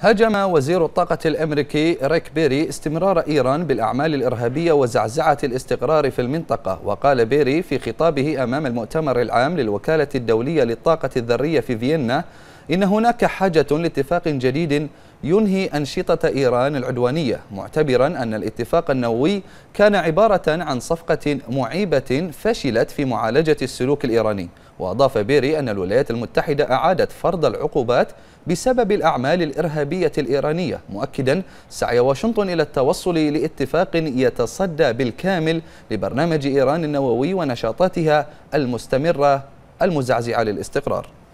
هاجم وزير الطاقة الأمريكي ريك بيري استمرار إيران بالأعمال الإرهابية وزعزعة الاستقرار في المنطقة وقال بيري في خطابه أمام المؤتمر العام للوكالة الدولية للطاقة الذرية في فيينا إن هناك حاجة لاتفاق جديد ينهي أنشطة إيران العدوانية معتبرا أن الاتفاق النووي كان عبارة عن صفقة معيبة فشلت في معالجة السلوك الإيراني وأضاف بيري أن الولايات المتحدة أعادت فرض العقوبات بسبب الأعمال الإرهابية الإيرانية مؤكدا سعي واشنطن إلى التوصل لاتفاق يتصدى بالكامل لبرنامج إيران النووي ونشاطاتها المستمرة المزعزعة للاستقرار